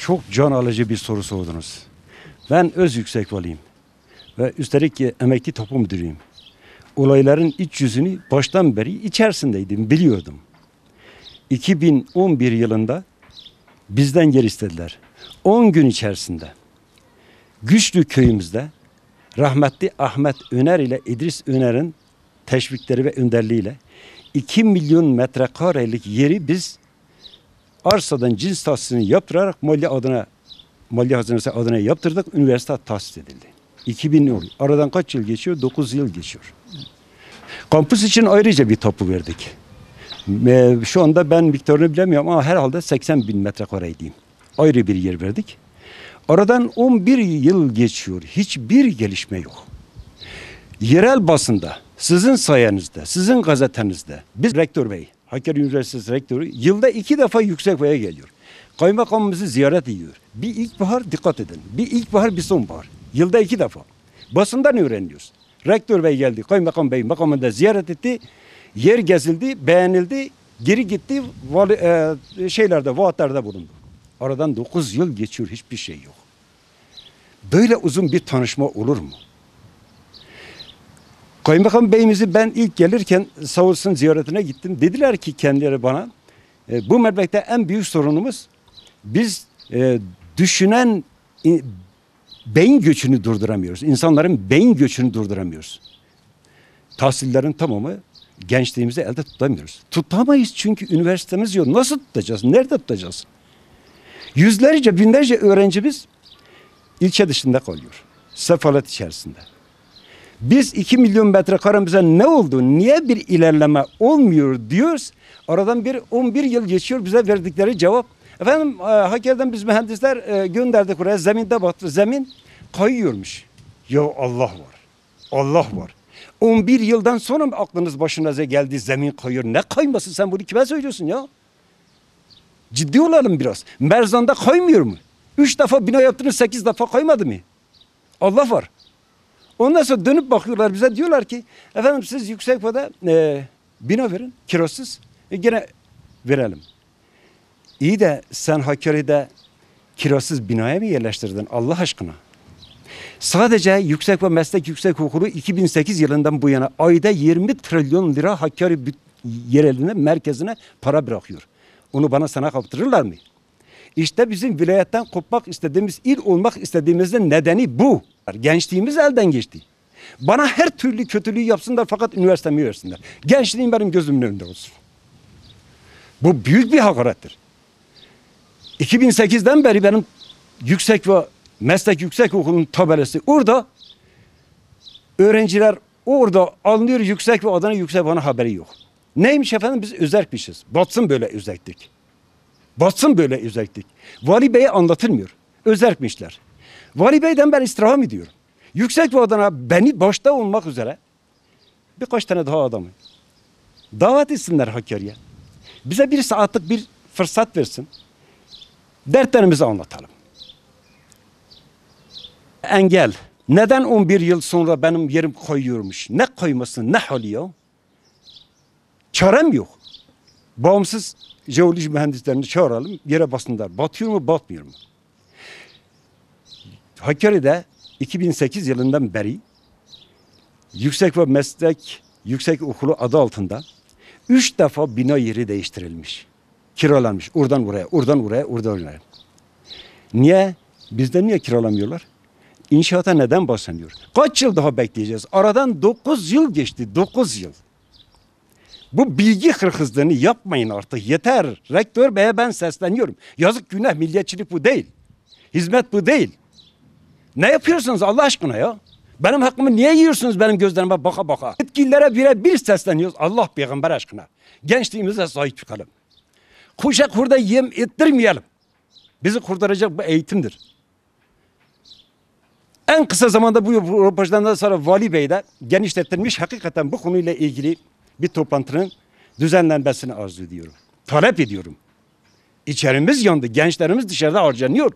çok can alıcı bir soru sordunuz. Ben öz yüksek valiyim ve üstelik emekli topu müdürüyüm. Olayların iç yüzünü baştan beri içerisindeydim, biliyordum. 2011 yılında bizden yer istediler. 10 gün içerisinde Güçlü köyümüzde rahmetli Ahmet Öner ile İdris Öner'in teşvikleri ve önderliğiyle 2 milyon metrekarelik yeri biz arsadan cins tahsisini yaptırarak Mali adına Mali Hazinesi adına yaptırdık. Üniversite tahsis edildi. 2000 yıl. Aradan kaç yıl geçiyor? 9 yıl geçiyor. Kampüs için ayrıca bir tapu verdik. Şu anda ben miktarını bilemiyorum ama herhalde 80 bin metrekare diyeyim. Ayrı bir yer verdik. Aradan 11 yıl geçiyor. Hiçbir gelişme yok. Yerel basında, sizin sayenizde, sizin gazetenizde biz rektör bey Hakkari Üniversitesi Rektörü yılda iki defa yüksek yüksekboya geliyor. Kaymakamımızı ziyaret ediyor. Bir ilkbahar dikkat edin. Bir ilkbahar bir sonbahar. Yılda iki defa. Basından öğreniyoruz. Rektör bey geldi. Kaymakam bey makamında ziyaret etti. Yer gezildi, beğenildi. Geri gitti. Vali, e, şeylerde, vaatlerde bulundu. Aradan dokuz yıl geçiyor. Hiçbir şey yok. Böyle uzun bir tanışma olur mu? Kaymakam Bey'imizi ben ilk gelirken Savursun ziyaretine gittim. Dediler ki kendileri bana e, bu meblekte en büyük sorunumuz biz e, düşünen e, beyin göçünü durduramıyoruz. İnsanların beyin göçünü durduramıyoruz. Tahsillerin tamamı gençliğimizi elde tutamıyoruz. Tutamayız çünkü üniversitemiz yok. Nasıl tutacağız? Nerede tutacağız? Yüzlerce, binlerce öğrencimiz ilçe dışında kalıyor. Sefalet içerisinde. Biz 2 milyon metrekaremize ne oldu? Niye bir ilerleme olmuyor diyoruz. Aradan bir 11 yıl geçiyor bize verdikleri cevap. Efendim e, Hakkari'den biz mühendisler e, gönderdik oraya. Zeminde battı. Zemin kayıyormuş. Ya Allah var. Allah var. 11 yıldan sonra mı aklınız başınıza geldi zemin kayıyor? Ne kayması sen bunu kime söylüyorsun ya? Ciddi olalım biraz. Merzan'da kaymıyor mu? Üç defa bina yaptınız sekiz defa kaymadı mı? Allah var. Ondan sonra dönüp bakıyorlar bize diyorlar ki efendim siz yüksek fada e, bina verin kirasız e, gene verelim. İyi de sen Hakkari'de kirasız binaya mı yerleştirdin Allah aşkına? Sadece yüksek ve meslek yüksek okulu 2008 yılından bu yana ayda 20 trilyon lira Hakkari yerelinde merkezine para bırakıyor. Onu bana sana kaptırırlar mı? İşte bizim vilayetten kopmak istediğimiz, il olmak istediğimizin nedeni bu. Gençliğimiz elden geçti. Bana her türlü kötülüğü yapsınlar fakat üniversitemi versinler. Gençliğim benim gözümün önünde olsun. Bu büyük bir hakarettir. 2008'den beri benim yüksek ve meslek yüksek okulun tabelesi. orada. Öğrenciler orada alınıyor yüksek ve Adana yüksek bana haberi yok. Neymiş efendim biz özerkmişiz. Batsın böyle özerklik. Basın böyle özellik. Vali Bey'e anlatılmıyor. Özerkmişler. Vali Bey'den ben istirham ediyorum. Yüksek Vadana beni başta olmak üzere birkaç tane daha adamı davet etsinler Hakkari'ye. Bize bir saatlik bir fırsat versin. Dertlerimizi anlatalım. Engel. Neden 11 yıl sonra benim yerim koyuyormuş? Ne koymasın, ne hali ya? Çarem yok. Bağımsız jeoloji mühendislerini çağıralım yere basınlar. Batıyor mu batmıyor mu? Hakkari'de 2008 yılından beri yüksek ve meslek yüksek okulu adı altında üç defa bina yeri değiştirilmiş. Kiralanmış. Oradan buraya, oradan buraya, oradan oraya. Niye? Bizden niye kiralamıyorlar? İnşaata neden basamıyor? Kaç yıl daha bekleyeceğiz? Aradan 9 yıl geçti. 9 yıl. Bu bilgi hırhızlığını yapmayın artık yeter. Rektör beye ben sesleniyorum. Yazık günah milliyetçilik bu değil. Hizmet bu değil. Ne yapıyorsunuz Allah aşkına ya? Benim hakkımı niye yiyorsunuz benim gözlerime baka baka? Yetkililere bir sesleniyoruz Allah peygamber aşkına. Gençliğimize sahip çıkalım. Kuşa kurda yem ettirmeyelim. Bizi kurtaracak bu eğitimdir. En kısa zamanda bu röportajdan sonra Vali Bey de genişletilmiş hakikaten bu konuyla ilgili bir toplantının düzenlenmesini arzu ediyorum. Talep ediyorum. İçerimiz yandı. Gençlerimiz dışarıda harcanıyor.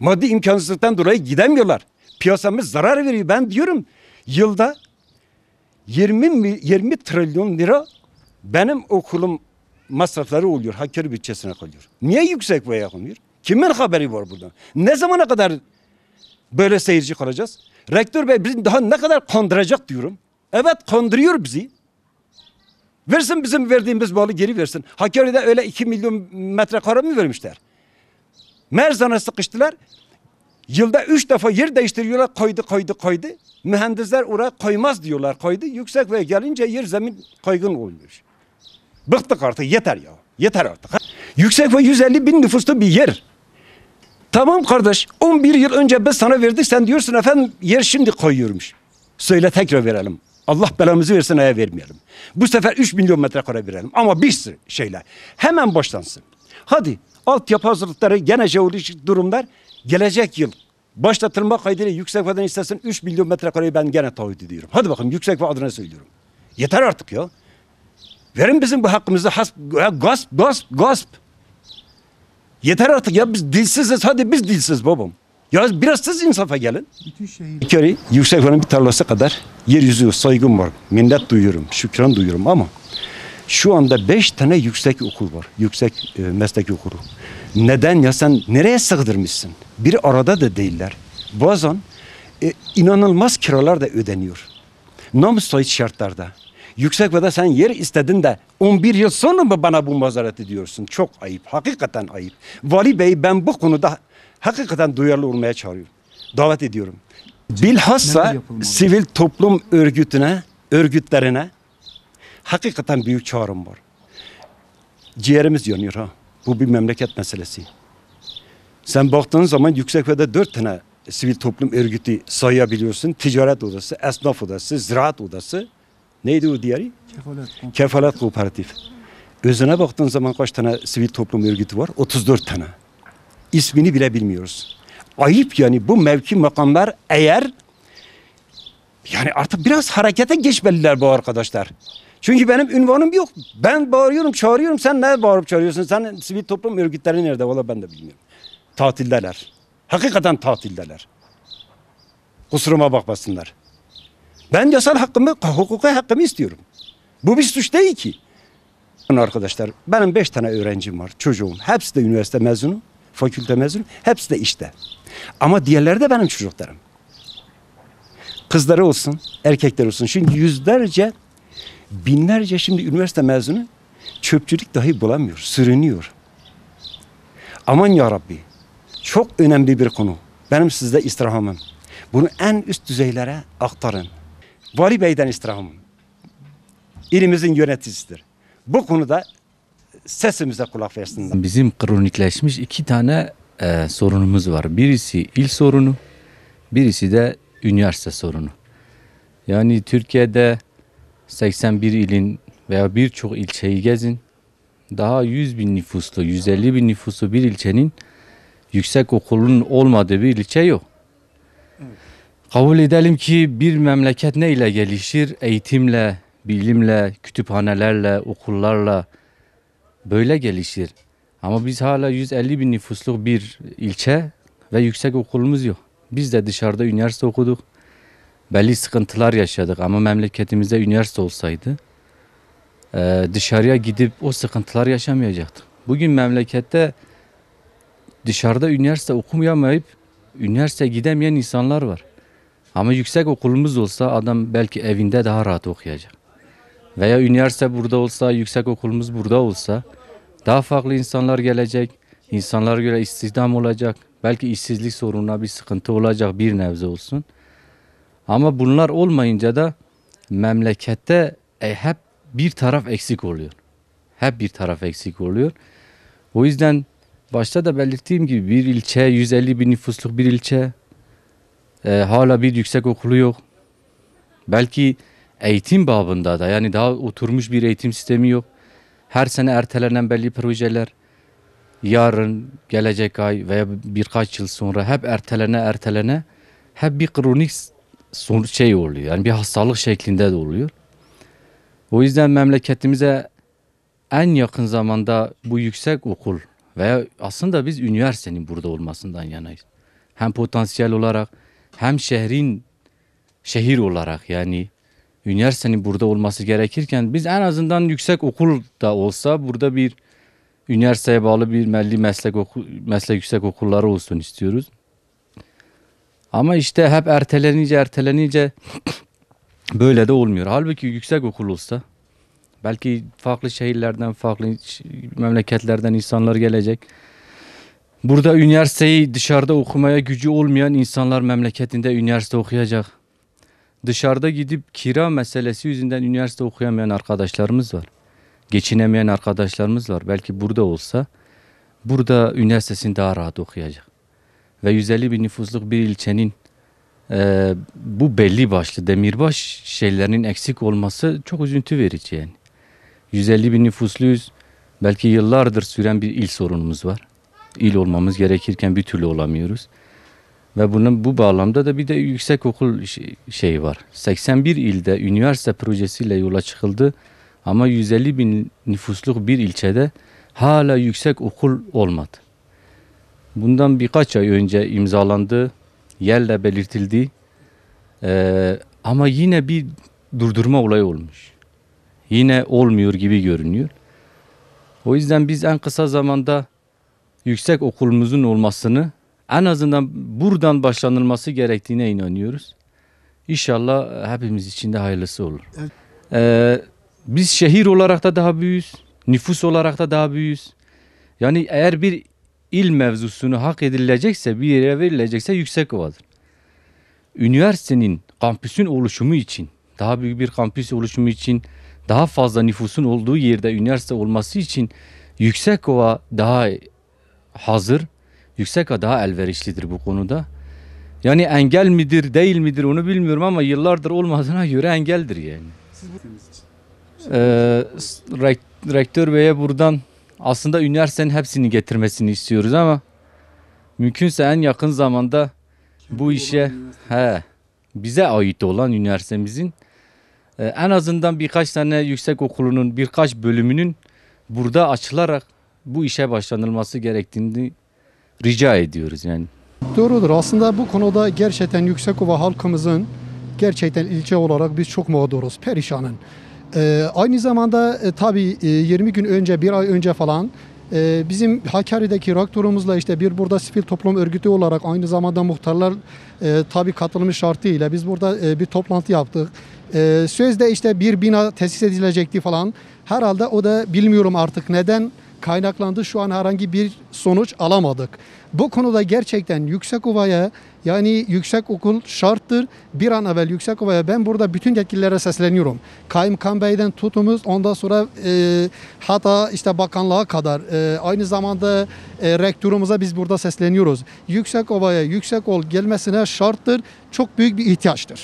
Maddi imkansızlıktan dolayı gidemiyorlar. Piyasamız zarar veriyor. Ben diyorum yılda 20, 20 trilyon lira benim okulum masrafları oluyor. Hakkari bütçesine kalıyor. Niye yüksek veya konuyor? Kimin haberi var burada? Ne zamana kadar böyle seyirci kalacağız? Rektör bey bizi daha ne kadar kandıracak diyorum. Evet kandırıyor bizi. Versin bizim verdiğimiz malı geri versin. Hakkari'de öyle 2 milyon metrekare mi vermişler? Merzan'a sıkıştılar. Yılda üç defa yer değiştiriyorlar. Koydu koydu koydu. Mühendisler oraya koymaz diyorlar koydu. Yüksek ve gelince yer zemin kaygın olmuş. Bıktık artık yeter ya. Yeter artık. Yüksek ve 150 bin nüfuslu bir yer. Tamam kardeş 11 yıl önce biz sana verdik sen diyorsun efendim yer şimdi koyuyormuş. Söyle tekrar verelim. Allah belamızı versin aya vermeyelim. Bu sefer 3 milyon metrekare verelim ama bir sürü şeyler. Hemen başlansın. Hadi altyapı hazırlıkları gene jeolojik durumlar gelecek yıl başlatılma kaydıyla yüksek vadan istersen 3 milyon metrekareyi ben gene taahhüt ediyorum. Hadi bakalım yüksek ve adına söylüyorum. Yeter artık ya. Verin bizim bu hakkımızı hasp, gasp, gasp, gasp. Yeter artık ya biz dilsiziz hadi biz dilsiz babam. Ya biraz siz insafa gelin. Bütün şehir. Bir kere yüksek bir tarlası kadar yeryüzü saygım var. Minnet duyuyorum, şükran duyuyorum ama şu anda beş tane yüksek okul var. Yüksek e, meslek okulu. Neden ya sen nereye sığdırmışsın? Bir arada da değiller. Bazen e, inanılmaz kiralar da ödeniyor. Namuslayıç şartlarda. Yüksek veda sen yer istedin de 11 yıl sonra mı bana bu mazareti diyorsun? Çok ayıp. Hakikaten ayıp. Vali Bey ben bu konuda hakikaten duyarlı olmaya çağırıyorum. Davet ediyorum. Bilhassa sivil toplum örgütüne, örgütlerine hakikaten büyük çağrım var. Ciğerimiz yanıyor ha. Bu bir memleket meselesi. Sen baktığın zaman yüksek ve de dört tane sivil toplum örgütü sayabiliyorsun. Ticaret odası, esnaf odası, ziraat odası. Neydi o diğeri? Kefalet, Kefalet kooperatif. Özüne baktığın zaman kaç tane sivil toplum örgütü var? 34 tane ismini bile bilmiyoruz. Ayıp yani bu mevki makamlar eğer yani artık biraz harekete geçmeliler bu arkadaşlar. Çünkü benim ünvanım yok. Ben bağırıyorum, çağırıyorum. Sen ne bağırıp çağırıyorsun? Sen sivil toplum örgütleri nerede? Valla ben de bilmiyorum. Tatildeler. Hakikaten tatildeler. Kusuruma bakmasınlar. Ben yasal hakkımı, hukuki hakkımı istiyorum. Bu bir suç değil ki. Arkadaşlar benim beş tane öğrencim var, çocuğum. Hepsi de üniversite mezunu fakülte mezun. Hepsi de işte. Ama diğerleri de benim çocuklarım. Kızları olsun, erkekler olsun. Şimdi yüzlerce, binlerce şimdi üniversite mezunu çöpçülük dahi bulamıyor, sürünüyor. Aman ya Rabbi. Çok önemli bir konu. Benim sizde istirhamım. Bunu en üst düzeylere aktarın. Vali Bey'den istirhamım. İlimizin yöneticisidir. Bu konuda sesimize kulak versinler. Bizim kronikleşmiş iki tane e, sorunumuz var. Birisi il sorunu, birisi de üniversite sorunu. Yani Türkiye'de 81 ilin veya birçok ilçeyi gezin. Daha 100 bin nüfuslu, 150 bin nüfuslu bir ilçenin yüksek okulun olmadığı bir ilçe yok. Kabul edelim ki bir memleket ne ile gelişir? Eğitimle, bilimle, kütüphanelerle, okullarla, böyle gelişir. Ama biz hala 150 bin nüfusluk bir ilçe ve yüksek okulumuz yok. Biz de dışarıda üniversite okuduk. Belli sıkıntılar yaşadık ama memleketimizde üniversite olsaydı e, dışarıya gidip o sıkıntılar yaşamayacaktık. Bugün memlekette dışarıda üniversite okumayamayıp üniversite gidemeyen insanlar var. Ama yüksek okulumuz olsa adam belki evinde daha rahat okuyacak veya üniversite burada olsa, yüksek okulumuz burada olsa daha farklı insanlar gelecek. insanlar göre istihdam olacak. Belki işsizlik sorununa bir sıkıntı olacak bir nebze olsun. Ama bunlar olmayınca da memlekette e, hep bir taraf eksik oluyor. Hep bir taraf eksik oluyor. O yüzden başta da belirttiğim gibi bir ilçe, 150 bin nüfusluk bir ilçe, e, hala bir yüksek okulu yok. Belki eğitim babında da yani daha oturmuş bir eğitim sistemi yok. Her sene ertelenen belli projeler yarın, gelecek ay veya birkaç yıl sonra hep ertelene ertelene hep bir kronik şey oluyor. Yani bir hastalık şeklinde de oluyor. O yüzden memleketimize en yakın zamanda bu yüksek okul veya aslında biz üniversitenin burada olmasından yanayız. Hem potansiyel olarak hem şehrin şehir olarak yani üniversitenin burada olması gerekirken biz en azından yüksek okul da olsa burada bir üniversiteye bağlı bir milli meslek oku, meslek yüksek okulları olsun istiyoruz. Ama işte hep ertelenince ertelenince böyle de olmuyor. Halbuki yüksek okul olsa belki farklı şehirlerden, farklı memleketlerden insanlar gelecek. Burada üniversiteyi dışarıda okumaya gücü olmayan insanlar memleketinde üniversite okuyacak dışarıda gidip kira meselesi yüzünden üniversite okuyamayan arkadaşlarımız var. Geçinemeyen arkadaşlarımız var. Belki burada olsa burada üniversitesini daha rahat okuyacak. Ve 150 bin nüfusluk bir ilçenin e, bu belli başlı demirbaş şeylerinin eksik olması çok üzüntü verici yani. 150 bin nüfusluyuz. Belki yıllardır süren bir il sorunumuz var. İl olmamız gerekirken bir türlü olamıyoruz. Ve bunun bu bağlamda da bir de yüksek okul şeyi var. 81 ilde üniversite projesiyle yola çıkıldı ama 150 bin nüfusluk bir ilçede hala yüksek okul olmadı. Bundan birkaç ay önce imzalandı, yerle belirtildi ee, ama yine bir durdurma olayı olmuş. Yine olmuyor gibi görünüyor. O yüzden biz en kısa zamanda yüksek okulumuzun olmasını en azından buradan başlanılması gerektiğine inanıyoruz. İnşallah hepimiz için de hayırlısı olur. Ee, biz şehir olarak da daha büyüyüz. Nüfus olarak da daha büyüyüz. Yani eğer bir il mevzusunu hak edilecekse, bir yere verilecekse yüksek ovadır. Üniversitenin, kampüsün oluşumu için, daha büyük bir kampüs oluşumu için, daha fazla nüfusun olduğu yerde üniversite olması için yüksek ova daha hazır Yüksek daha elverişlidir bu konuda. Yani engel midir değil midir onu bilmiyorum ama yıllardır olmadığına göre engeldir yani. ee, rektör beye buradan aslında üniversitenin hepsini getirmesini istiyoruz ama mümkünse en yakın zamanda bu işe he, bize ait olan üniversitemizin e, en azından birkaç tane yüksek okulunun birkaç bölümünün burada açılarak bu işe başlanılması gerektiğini rica ediyoruz yani. Doğrudur. Aslında bu konuda gerçekten yüksek Yüksekova halkımızın gerçekten ilçe olarak biz çok mağduruz, perişanın. Ee, aynı zamanda e, tabii e, 20 gün önce, bir ay önce falan e, bizim Hakkari'deki rektörümüzle işte bir burada sivil toplum örgütü olarak aynı zamanda muhtarlar e, tabii katılımı şartıyla biz burada e, bir toplantı yaptık. E, sözde işte bir bina tesis edilecekti falan. Herhalde o da bilmiyorum artık neden kaynaklandı. Şu an herhangi bir sonuç alamadık. Bu konuda gerçekten yüksek ovaya yani yüksek okul şarttır. Bir an evvel yüksek ovaya ben burada bütün yetkililere sesleniyorum. Kaymakam Bey'den tutumuz ondan sonra e, hatta işte bakanlığa kadar e, aynı zamanda e, rektörümüze biz burada sesleniyoruz. Yüksek ovaya yüksek ol gelmesine şarttır. Çok büyük bir ihtiyaçtır.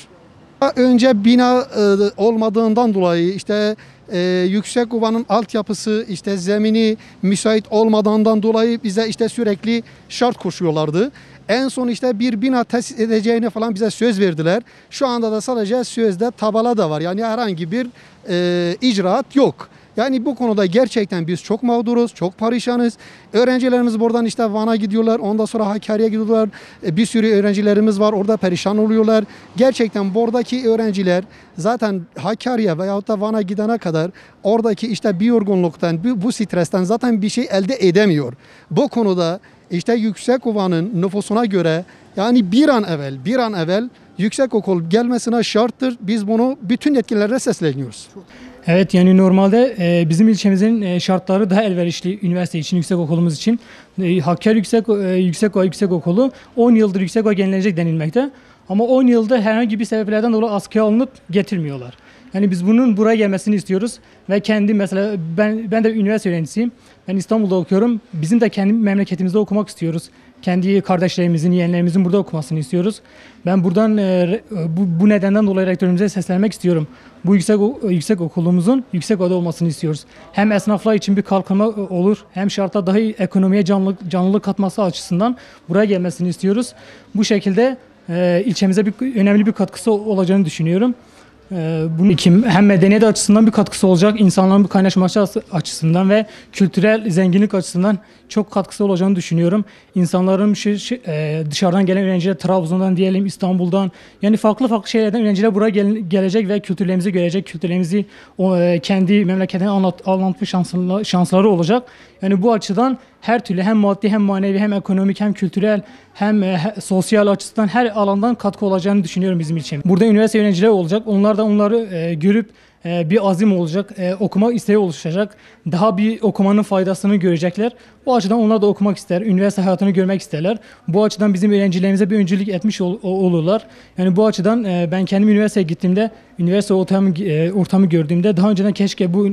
Önce bina e, olmadığından dolayı işte e, yüksek ovanın altyapısı işte zemini müsait olmadığından dolayı bize işte sürekli şart koşuyorlardı. En son işte bir bina tesis edeceğine falan bize söz verdiler. Şu anda da sadece sözde tabala da var. Yani herhangi bir e, icraat yok. Yani bu konuda gerçekten biz çok mağduruz, çok parişanız. Öğrencilerimiz buradan işte Van'a gidiyorlar, ondan sonra Hakkari'ye gidiyorlar. E, bir sürü öğrencilerimiz var, orada perişan oluyorlar. Gerçekten buradaki öğrenciler zaten Hakkari'ye veyahut da Van'a gidene kadar oradaki işte bir yorgunluktan, bu, stresten zaten bir şey elde edemiyor. Bu konuda işte yüksek ovanın nüfusuna göre yani bir an evvel, bir an evvel yüksek okul gelmesine şarttır. Biz bunu bütün yetkililere sesleniyoruz. Çok. Evet yani normalde e, bizim ilçemizin e, şartları daha elverişli üniversite için, yüksek okulumuz için. E, Hakkari Yüksek e, Yüksek Yüksek Okulu 10 yıldır yüksek o yenilenecek denilmekte. Ama 10 yılda herhangi bir sebeplerden dolayı askıya alınıp getirmiyorlar. Hani biz bunun buraya gelmesini istiyoruz ve kendi mesela ben ben de üniversite öğrencisiyim. Ben İstanbul'da okuyorum. Bizim de kendi memleketimizde okumak istiyoruz. Kendi kardeşlerimizin, yeğenlerimizin burada okumasını istiyoruz. Ben buradan e, e, bu, bu nedenden dolayı rektörümüze seslenmek istiyorum. Bu yüksek yüksek okulumuzun yüksek oda olmasını istiyoruz. Hem esnaflar için bir kalkınma e, olur, hem şartla daha iyi ekonomiye canlılık, canlılık katması açısından buraya gelmesini istiyoruz. Bu şekilde e, ilçemize bir, önemli bir katkısı olacağını düşünüyorum. Ee, bunun kim hem medeniyet açısından bir katkısı olacak, insanların bir kaynaşma açısından ve kültürel zenginlik açısından çok katkısı olacağını düşünüyorum. İnsanların şey- şey- e, dışarıdan gelen öğrenciler Trabzon'dan diyelim, İstanbul'dan yani farklı farklı şeylerden öğrenciler buraya gel gelecek ve kültürlerimizi görecek, kültürlerimizi o, e, kendi memleketine anlat anlatma şansları olacak. Yani bu açıdan her türlü hem maddi hem manevi hem ekonomik hem kültürel hem e, sosyal açısından her alandan katkı olacağını düşünüyorum bizim için. Burada üniversite öğrencileri olacak. Onlar da onları e, görüp ee, bir azim olacak, e, okuma isteği oluşacak. Daha bir okumanın faydasını görecekler. Bu açıdan onlar da okumak ister, üniversite hayatını görmek isterler. Bu açıdan bizim öğrencilerimize bir öncülük etmiş olurlar. Yani bu açıdan e, ben kendim üniversiteye gittiğimde, üniversite ortamı, e, ortamı gördüğümde daha önceden keşke bu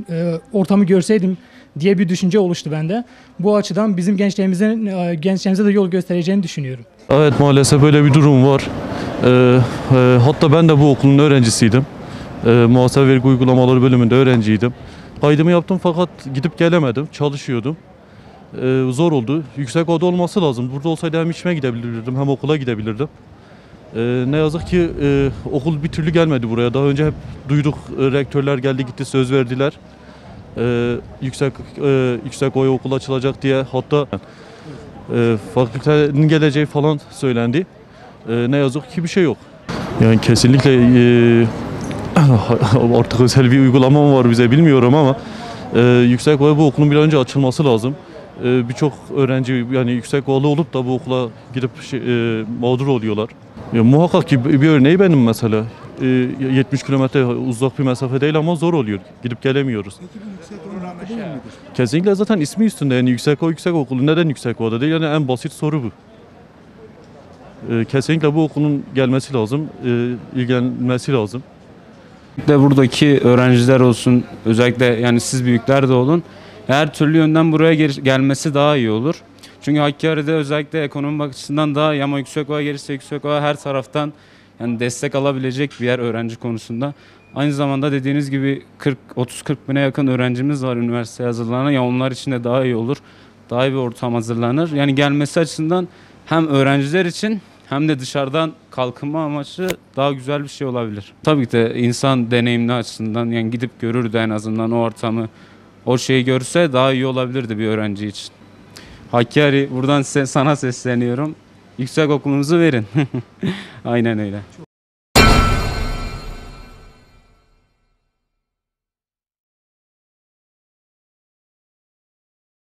ortamı görseydim diye bir düşünce oluştu bende. Bu açıdan bizim gençlerimize, gençlerimize de yol göstereceğini düşünüyorum. Evet maalesef böyle bir durum var. Ee, e, hatta ben de bu okulun öğrencisiydim e, muhasebe vergi uygulamaları bölümünde öğrenciydim. Kaydımı yaptım fakat gidip gelemedim. Çalışıyordum. E, zor oldu. Yüksek oda olması lazım. Burada olsaydı hem içime gidebilirdim hem okula gidebilirdim. E, ne yazık ki e, okul bir türlü gelmedi buraya. Daha önce hep duyduk e, rektörler geldi gitti söz verdiler. E, yüksek e, yüksek oya okul açılacak diye hatta e, fakültenin geleceği falan söylendi. E, ne yazık ki bir şey yok. Yani kesinlikle e, artık özel bir uygulama mı var bize bilmiyorum ama e, yüksek ve bu okulun bir önce açılması lazım. E, Birçok öğrenci yani yüksek oğlu olup da bu okula gidip şey, e, mağdur oluyorlar. Ya, muhakkak ki bir örneği benim mesela. 70 e, kilometre uzak bir mesafe değil ama zor oluyor. Gidip gelemiyoruz. Kesinlikle zaten ismi üstünde yani yüksek o yüksek okulu neden yüksek o değil yani en basit soru bu e, kesinlikle bu okulun gelmesi lazım, e, ilgilenmesi lazım de buradaki öğrenciler olsun özellikle yani siz büyükler de olun her türlü yönden buraya gel- gelmesi daha iyi olur. Çünkü Hakkari'de özellikle ekonomi açısından daha yama yüksek oğa gerisi yüksek oğa her taraftan yani destek alabilecek bir yer öğrenci konusunda. Aynı zamanda dediğiniz gibi 40 30-40 bine yakın öğrencimiz var üniversiteye hazırlanan. Ya onlar için de daha iyi olur. Daha iyi bir ortam hazırlanır. Yani gelmesi açısından hem öğrenciler için hem de dışarıdan kalkınma amaçlı daha güzel bir şey olabilir. Tabii ki de insan deneyimli açısından yani gidip görürdü en azından o ortamı, o şeyi görse daha iyi olabilirdi bir öğrenci için. Hakkari buradan size, sana sesleniyorum. Yüksek okulumuzu verin. Aynen öyle.